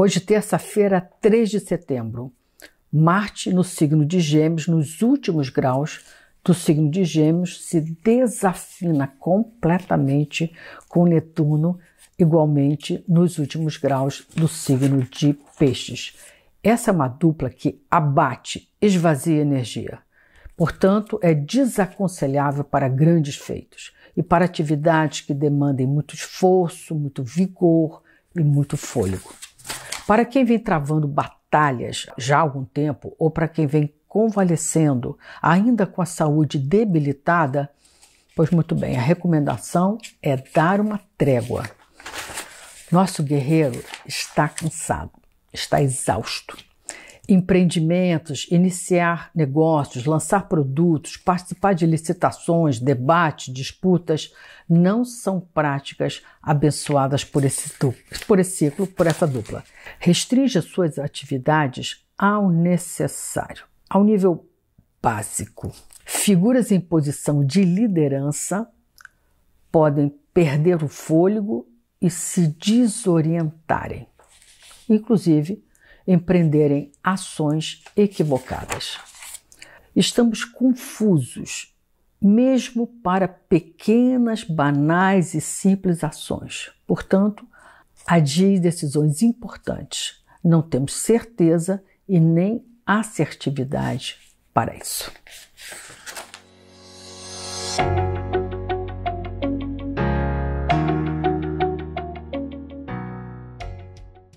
Hoje, terça-feira, 3 de setembro. Marte, no signo de Gêmeos, nos últimos graus do signo de Gêmeos, se desafina completamente com Netuno, igualmente nos últimos graus do signo de Peixes. Essa é uma dupla que abate, esvazia energia. Portanto, é desaconselhável para grandes feitos e para atividades que demandem muito esforço, muito vigor e muito fôlego. Para quem vem travando batalhas já há algum tempo, ou para quem vem convalescendo, ainda com a saúde debilitada, pois muito bem, a recomendação é dar uma trégua. Nosso guerreiro está cansado, está exausto empreendimentos, iniciar negócios, lançar produtos, participar de licitações, debates, disputas, não são práticas abençoadas por esse, por esse ciclo, por essa dupla. Restringe suas atividades ao necessário, ao nível básico. Figuras em posição de liderança podem perder o fôlego e se desorientarem, inclusive empreenderem ações equivocadas. Estamos confusos, mesmo para pequenas, banais e simples ações. Portanto, adie decisões importantes. Não temos certeza e nem assertividade para isso.